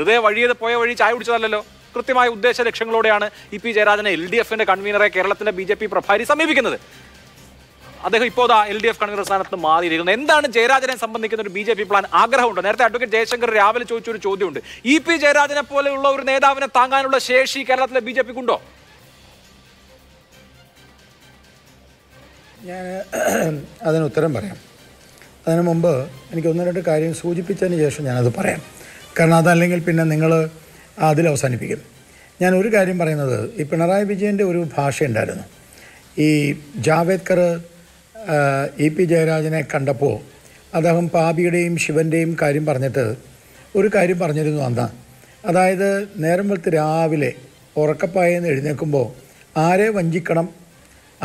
ഹൃദയ വഴിയത് പോയ വഴി ചായ കുടിച്ചതല്ലോ കൃത്യമായ ഉദ്ദേശ ലക്ഷ്യങ്ങളോടെയാണ് ഇ പി ജയരാജനെ എൽ ഡി എഫിന്റെ കൺവീനറെ കേരളത്തിന്റെ ബി ജെ പി പ്രഭാരി സമീപിക്കുന്നത് അദ്ദേഹം ഇപ്പോൾ എൽ ഡി എഫ് കൺവീനർ സ്ഥാനത്ത് മാറിയിരിക്കുന്നത് എന്താണ് ജയരാജനെ സംബന്ധിക്കുന്ന ഒരു ബി ജെ പി പ്ലാൻ ആഗ്രഹമുണ്ടോ നേരത്തെ അഡ്വക്കേറ്റ് ജയശങ്കർ രാവിലെ ചോദിച്ചൊരു ചോദ്യമുണ്ട് ഇ പി ജയരാജനെ പോലെയുള്ള ഒരു നേതാവിനെ താങ്ങാനുള്ള ശേഷി കേരളത്തിലെ ബി ജെ പിക്കുണ്ടോ ഞാൻ അതിന് ഉത്തരം പറയാം അതിനു മുമ്പ് എനിക്ക് ഒന്ന് രണ്ട് കാര്യം സൂചിപ്പിച്ചതിന് ശേഷം ഞാനത് പറയാം കാരണം അതല്ലെങ്കിൽ പിന്നെ നിങ്ങൾ അതിൽ അവസാനിപ്പിക്കും ഞാൻ ഒരു കാര്യം പറയുന്നത് ഈ പിണറായി വിജയൻ്റെ ഒരു ഭാഷയുണ്ടായിരുന്നു ഈ ജാവേദ്കർ ഇ പി ജയരാജനെ കണ്ടപ്പോൾ അദ്ദേഹം പാപിയുടെയും ശിവൻ്റെയും കാര്യം പറഞ്ഞിട്ട് ഒരു കാര്യം പറഞ്ഞിരുന്നു അന്ന് അതായത് നേരം വെളുത്ത് രാവിലെ ഉറക്കപ്പായെന്ന് എഴുന്നേൽക്കുമ്പോൾ ആരെ വഞ്ചിക്കണം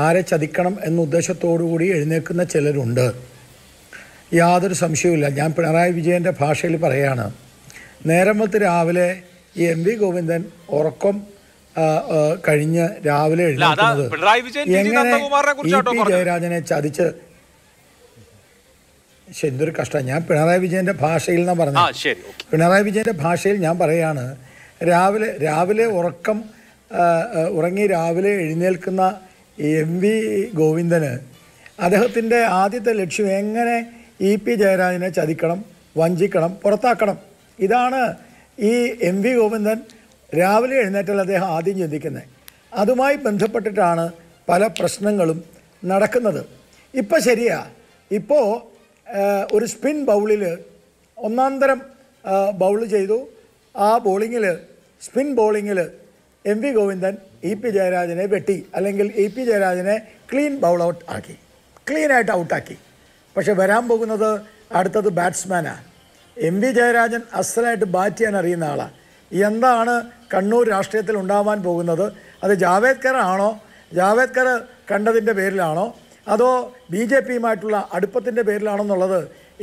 ആരെ ചതിക്കണം എന്ന ഉദ്ദേശത്തോടുകൂടി എഴുന്നേൽക്കുന്ന ചിലരുണ്ട് യാതൊരു സംശയവുമില്ല ഞാൻ പിണറായി വിജയൻ്റെ ഭാഷയിൽ പറയുകയാണ് നേരം രാവിലെ ഈ എം വി ഗോവിന്ദൻ ഉറക്കം കഴിഞ്ഞ് രാവിലെ എഴുന്നേൽക്കുന്നത് എങ്ങനെ ഇ പി ജയരാജനെ ചതിച്ച് ശരി ഇതൊരു കഷ്ടം ഞാൻ പിണറായി വിജയന്റെ ഭാഷയിൽ നിന്നാണ് പറഞ്ഞത് പിണറായി വിജയന്റെ ഭാഷയിൽ ഞാൻ പറയാണ് രാവിലെ രാവിലെ ഉറക്കം ഉറങ്ങി രാവിലെ എഴുന്നേൽക്കുന്ന എം വി ഗോവിന്ദന് അദ്ദേഹത്തിൻ്റെ ആദ്യത്തെ ലക്ഷ്യം എങ്ങനെ ഇ പി ജയരാജനെ ചതിക്കണം വഞ്ചിക്കണം പുറത്താക്കണം ഇതാണ് ഈ എം വി ഗോവിന്ദൻ രാവിലെ എഴുന്നേറ്റാൽ അദ്ദേഹം ആദ്യം ചിന്തിക്കുന്നത് അതുമായി ബന്ധപ്പെട്ടിട്ടാണ് പല പ്രശ്നങ്ങളും നടക്കുന്നത് ഇപ്പോൾ ശരിയാ ഇപ്പോൾ ഒരു സ്പിൻ ബൗളിൽ ഒന്നാന്തരം ബൗൾ ചെയ്തു ആ ബോളിങ്ങിൽ സ്പിൻ ബോളിങ്ങിൽ M V Govindan E P ജയരാജനെ വെട്ടി അല്ലെങ്കിൽ ഇ പി ജയരാജനെ ക്ലീൻ ബൗൾ ഔട്ട് ആക്കി ക്ലീനായിട്ട് ഔട്ടാക്കി പക്ഷെ വരാൻ പോകുന്നത് അടുത്തത് ബാറ്റ്സ്മാനാണ് എം വി ജയരാജൻ അസലായിട്ട് ബാറ്റ് ചെയ്യാൻ അറിയുന്ന ആളാണ് എന്താണ് കണ്ണൂർ രാഷ്ട്രീയത്തിൽ ഉണ്ടാവാൻ പോകുന്നത് അത് ജാവേദ്കർ ആണോ ജാവേദ്കർ കണ്ടതിൻ്റെ പേരിലാണോ അതോ ബി ജെ പിയുമായിട്ടുള്ള അടുപ്പത്തിൻ്റെ പേരിലാണെന്നുള്ളത്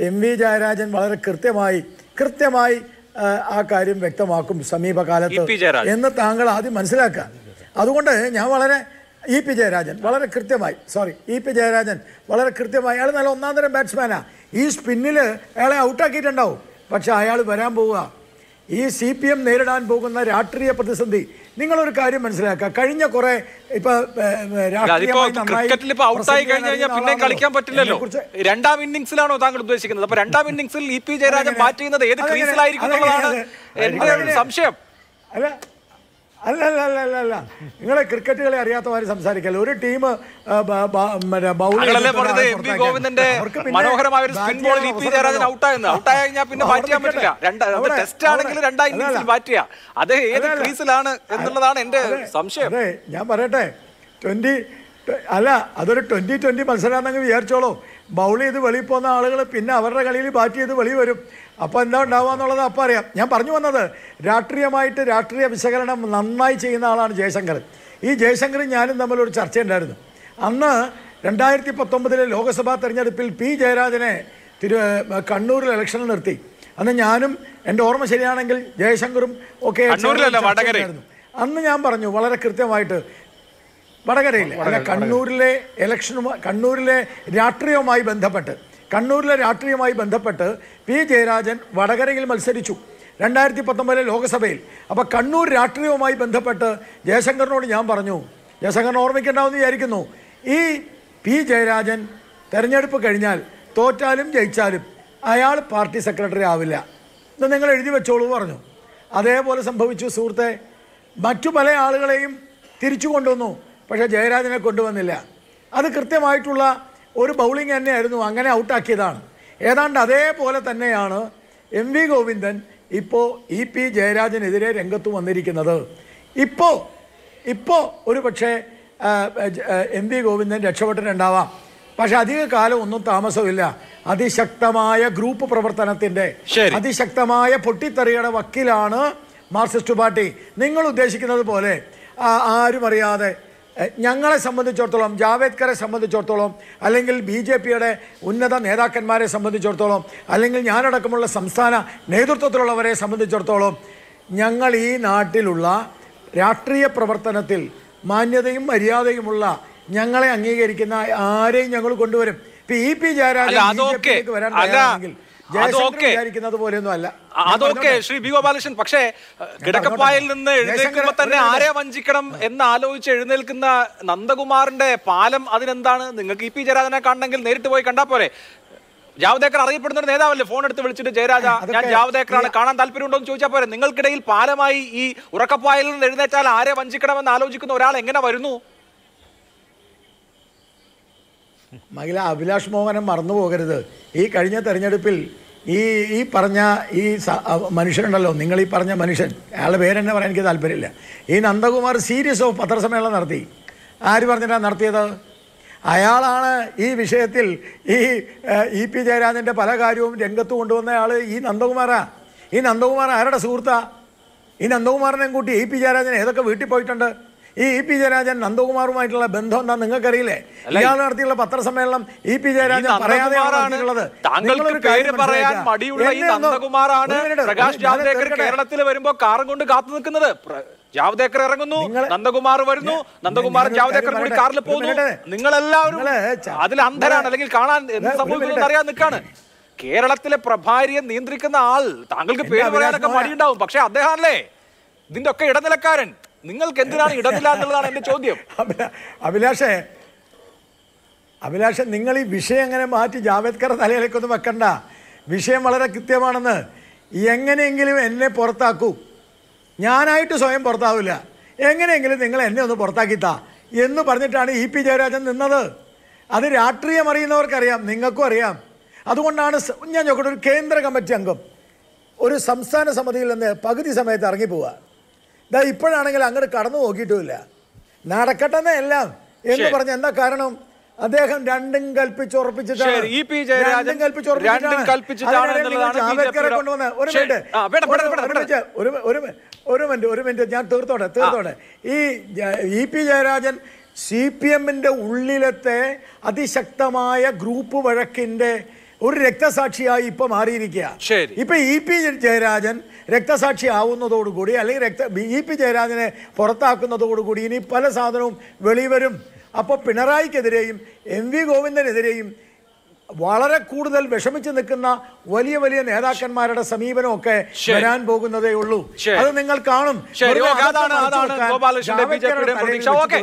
എം വി ജയരാജൻ വളരെ കൃത്യമായി കൃത്യമായി ആ കാര്യം വ്യക്തമാക്കും സമീപകാലത്ത് എന്ന് താങ്കൾ ആദ്യം മനസ്സിലാക്കുക അതുകൊണ്ട് ഞാൻ വളരെ ഇ പി ജയരാജൻ വളരെ കൃത്യമായി സോറി ഇ പി ജയരാജൻ വളരെ കൃത്യമായി അയാൾ നല്ല ഒന്നാം തരം ബാറ്റ്സ്മാനാണ് ഈ സ്പിന്നിൽ അയാളെ ഔട്ടാക്കിയിട്ടുണ്ടാവും പക്ഷെ അയാൾ വരാൻ പോവുക ഈ സി പി എം നേരിടാൻ പോകുന്ന രാഷ്ട്രീയ പ്രതിസന്ധി നിങ്ങളൊരു കാര്യം മനസ്സിലാക്കുക കഴിഞ്ഞ കുറെ ഇപ്പൊ കളിക്കാൻ പറ്റില്ലല്ലോ രണ്ടാം ഇന്നിംഗ്സിലാണോ താങ്കൾ ഉദ്ദേശിക്കുന്നത് അപ്പൊ രണ്ടാം ഇന്നിംഗ്സിൽ ഇ പി ജയരാജൻ ബാറ്റ് ചെയ്യുന്നത് ഏത് ക്രീസിലായിരിക്കും എന്നുള്ളതാണ് എന്റെ സംശയം അല്ല അല്ല അല്ല അല്ല അല്ല അല്ല നിങ്ങളെ ക്രിക്കറ്റ് കളി അറിയാത്തവർ സംസാരിക്കല്ല ഒരു ടീം ഞാൻ പറയട്ടെ ട്വന്റി അല്ല അതൊരു ട്വന്റി ട്വന്റി മത്സരമാണെങ്കിൽ വിചാരിച്ചോളൂ ബൗൾ ചെയ്ത് വെളിയിൽ പോകുന്ന ആളുകൾ പിന്നെ അവരുടെ കളിയിൽ ബാറ്റ് ചെയ്ത് വെളി വരും അപ്പോൾ എന്താ ഉണ്ടാവുക എന്നുള്ളത് അപ്പം അറിയാം ഞാൻ പറഞ്ഞു വന്നത് രാഷ്ട്രീയമായിട്ട് രാഷ്ട്രീയ വിശകലനം നന്നായി ചെയ്യുന്ന ആളാണ് ജയശങ്കർ ഈ ജയശങ്കറും ഞാനും തമ്മിലൊരു ചർച്ചയുണ്ടായിരുന്നു അന്ന് രണ്ടായിരത്തി പത്തൊമ്പതിലെ ലോക്സഭാ തെരഞ്ഞെടുപ്പിൽ പി ജയരാജനെ തിരു കണ്ണൂരിൽ ഇലക്ഷനിൽ നിർത്തി അന്ന് ഞാനും എൻ്റെ ഓർമ്മ ശരിയാണെങ്കിൽ ജയശങ്കറും ഒക്കെ അന്ന് ഞാൻ പറഞ്ഞു വളരെ കൃത്യമായിട്ട് വടകരയിൽ അല്ല കണ്ണൂരിലെ ഇലക്ഷനുമായി കണ്ണൂരിലെ രാഷ്ട്രീയവുമായി ബന്ധപ്പെട്ട് കണ്ണൂരിലെ രാഷ്ട്രീയമായി ബന്ധപ്പെട്ട് പി ജയരാജൻ വടകരയിൽ മത്സരിച്ചു രണ്ടായിരത്തി പത്തൊമ്പതിലെ ലോക്സഭയിൽ അപ്പോൾ കണ്ണൂർ രാഷ്ട്രീയവുമായി ബന്ധപ്പെട്ട് ജയശങ്കറിനോട് ഞാൻ പറഞ്ഞു ജയശങ്കർ ഓർമ്മിക്കേണ്ടാവെന്ന് വിചാരിക്കുന്നു ഈ പി ജയരാജൻ തെരഞ്ഞെടുപ്പ് കഴിഞ്ഞാൽ തോറ്റാലും ജയിച്ചാലും അയാൾ പാർട്ടി സെക്രട്ടറി ആവില്ല ഇത് നിങ്ങൾ എഴുതി വെച്ചോളൂ പറഞ്ഞു അതേപോലെ സംഭവിച്ചു സുഹൃത്തെ മറ്റു പല ആളുകളെയും തിരിച്ചു കൊണ്ടുവന്നു പക്ഷേ ജയരാജനെ കൊണ്ടുവന്നില്ല അത് കൃത്യമായിട്ടുള്ള ഒരു ബൗളിംഗ് തന്നെയായിരുന്നു അങ്ങനെ ഔട്ടാക്കിയതാണ് ഏതാണ്ട് അതേപോലെ തന്നെയാണ് എം വി ഗോവിന്ദൻ ഇപ്പോൾ ഇ പി ജയരാജനെതിരെ രംഗത്ത് വന്നിരിക്കുന്നത് ഇപ്പോൾ ഇപ്പോൾ ഒരു പക്ഷേ എം വി ഗോവിന്ദൻ രക്ഷപ്പെട്ടിട്ടുണ്ടാവാം പക്ഷെ അധിക കാലം ഒന്നും താമസമില്ല അതിശക്തമായ ഗ്രൂപ്പ് പ്രവർത്തനത്തിന്റെ അതിശക്തമായ പൊട്ടിത്തെറിയുടെ വക്കിലാണ് മാർക്സിസ്റ്റ് പാർട്ടി നിങ്ങൾ ഉദ്ദേശിക്കുന്നത് പോലെ ആരും അറിയാതെ ഞങ്ങളെ സംബന്ധിച്ചിടത്തോളം ജാവേദ്കറെ സംബന്ധിച്ചിടത്തോളം അല്ലെങ്കിൽ ബി ജെ പിയുടെ ഉന്നത നേതാക്കന്മാരെ സംബന്ധിച്ചിടത്തോളം അല്ലെങ്കിൽ ഞാനടക്കമുള്ള സംസ്ഥാന നേതൃത്വത്തിലുള്ളവരെ സംബന്ധിച്ചിടത്തോളം ഞങ്ങൾ ഈ നാട്ടിലുള്ള രാഷ്ട്രീയ പ്രവർത്തനത്തിൽ മാന്യതയും മര്യാദയുമുള്ള ഞങ്ങളെ അംഗീകരിക്കുന്ന ആരെയും ഞങ്ങൾ കൊണ്ടുവരും ഇപ്പം ഇ പി ജയരാജൻ വരാൻ തയ്യാറാണെങ്കിൽ അതൊക്കെ വിചാരിക്കുന്നത് പോലെയൊന്നും അല്ല അതൊക്കെ ശ്രീ ബി ഗോപാലകൃഷ്ണൻ പക്ഷേ കിടക്കപ്പായിൽ നിന്ന് എഴുന്നേൽക്കുമ്പോൾ തന്നെ ആരെ വഞ്ചിക്കണം എന്ന് ആലോചിച്ച് എഴുന്നേൽക്കുന്ന നന്ദകുമാറിന്റെ പാലം അതിനെന്താണ് നിങ്ങൾക്ക് ഇ പി ജയരാജനെ കാണണമെങ്കിൽ നേരിട്ട് പോയി കണ്ടാൽ പോലെ ജാവദേക്കർ അറിയപ്പെടുന്ന ഒരു നേതാവല്ലേ ഫോൺ എടുത്ത് വിളിച്ചിട്ട് ജയരാജ ഞാൻ ജാവദേക്കറാണ് കാണാൻ താല്പര്യമുണ്ടോ എന്ന് ചോദിച്ചാൽ പോലെ നിങ്ങൾക്കിടയിൽ പാലമായി ഈ ഉറക്കപ്പായിൽ നിന്ന് എഴുന്നേറ്റാൽ ആരെ എന്ന് ആലോചിക്കുന്ന ഒരാൾ എങ്ങനെ വരുന്നു മഹിള അഭിലാഷ് മോഹനം മറന്നു പോകരുത് ഈ കഴിഞ്ഞ തെരഞ്ഞെടുപ്പിൽ ഈ ഈ പറഞ്ഞ ഈ മനുഷ്യനുണ്ടല്ലോ നിങ്ങൾ ഈ പറഞ്ഞ മനുഷ്യൻ അയാളുടെ പേരെന്നെ പറയാൻ എനിക്ക് താല്പര്യമില്ല ഈ നന്ദകുമാർ സീരിയസ് ഓഫ് പത്രസമ്മേളനം നടത്തി ആര് പറഞ്ഞിട്ടാണ് നടത്തിയത് അയാളാണ് ഈ വിഷയത്തിൽ ഈ ഇ പി ജയരാജൻ്റെ പല കാര്യവും രംഗത്ത് കൊണ്ടുവന്ന ആൾ ഈ നന്ദകുമാറാ ഈ നന്ദകുമാർ ആരുടെ സുഹൃത്താ ഈ നന്ദകുമാറിനെയും കൂട്ടി ഇ പി ജയരാജൻ ഏതൊക്കെ വീട്ടിൽ പോയിട്ടുണ്ട് ഈ ഇ പി ജയരാജൻ നന്ദകുമാറുമായിട്ടുള്ള ബന്ധം എന്താ നിങ്ങൾക്കറിയില്ലേ ഇയാൾ നടത്തിയുള്ള പത്രസമ്മേളനം ഇ പി ജയരാജൻ പറയാതെ പ്രകാശ് ജാവ്ദേക്കർ കേരളത്തിൽ വരുമ്പോ കാറും കൊണ്ട് കാത്തു നിൽക്കുന്നത് ഇറങ്ങുന്നു നന്ദകുമാർ വരുന്നു നന്ദകുമാർ ജാവ്ദേക്കർ കൂടി കാറിൽ പോകുന്നു നിങ്ങളെല്ലാവരും അതിൽ അന്ധരാണ് അല്ലെങ്കിൽ കാണാൻ എന്ത് സംഭവിക്കുന്നു അറിയാൻ നിൽക്കാണ് കേരളത്തിലെ പ്രഭാരിയെ നിയന്ത്രിക്കുന്ന ആൾ താങ്കൾക്ക് പേര് പറയാനൊക്കെ മടിയുണ്ടാവും പക്ഷെ അദ്ദേഹമല്ലേ ഇതിന്റെ ഒക്കെ ഇടനിലക്കാരൻ നിങ്ങൾക്ക് എന്തിനാണ് ഇടമില്ല എന്നുള്ളതാണ് എന്റെ ചോദ്യം അഭിലാഷേ അഭിലാഷ് നിങ്ങൾ ഈ വിഷയം എങ്ങനെ മാറ്റി ജാവേദ്കർ തലയിലേക്കൊന്നും വെക്കണ്ട വിഷയം വളരെ കൃത്യമാണെന്ന് എങ്ങനെയെങ്കിലും എന്നെ പുറത്താക്കൂ ഞാനായിട്ട് സ്വയം പുറത്താവില്ല എങ്ങനെയെങ്കിലും നിങ്ങൾ എന്നെ ഒന്ന് പുറത്താക്കിത്താ എന്ന് പറഞ്ഞിട്ടാണ് ഇ പി ജയരാജൻ നിന്നത് അത് രാഷ്ട്രീയം അറിയുന്നവർക്കറിയാം നിങ്ങൾക്കും അറിയാം അതുകൊണ്ടാണ് ഞാൻ നോക്കട്ടെ ഒരു കേന്ദ്ര കമ്മിറ്റി അംഗം ഒരു സംസ്ഥാന സമിതിയിൽ നിന്ന് പകുതി സമയത്ത് ഇറങ്ങിപ്പോവുക ഇതാ ഇപ്പോഴാണെങ്കിൽ അങ്ങോട്ട് കടന്നു നോക്കിയിട്ടുമില്ല നടക്കട്ടെന്നേ എല്ലാം എന്ന് പറഞ്ഞ എന്താ കാരണം അദ്ദേഹം രണ്ടും കൽപ്പിച്ചുറപ്പിച്ചിട്ടാണ് രണ്ടും ഒരു മിനിറ്റ് ഒരു ഒരു ഒരു ഞാൻ തീർത്തോടെ തീർത്തോടെ ഈ E P Jayarajan C P എമ്മിന്റെ ഉള്ളിലത്തെ അതിശക്തമായ ഗ്രൂപ്പ് വഴക്കിന്റെ ഒരു രക്തസാക്ഷിയായി ഇപ്പൊ മാറിയിരിക്കുക ഇപ്പൊ ഇ പി ജയരാജൻ രക്തസാക്ഷി ആവുന്നതോടുകൂടി അല്ലെങ്കിൽ രക്ത ഇ പി ജയരാജനെ പുറത്താക്കുന്നതോടുകൂടി ഇനി പല സാധനവും വെളിവരും അപ്പോൾ പിണറായിക്കെതിരെയും എം വി ഗോവിന്ദനെതിരെയും വളരെ കൂടുതൽ വിഷമിച്ച് നിൽക്കുന്ന വലിയ വലിയ നേതാക്കന്മാരുടെ സമീപനമൊക്കെ വരാൻ പോകുന്നതേ ഉള്ളൂ അത് നിങ്ങൾ കാണും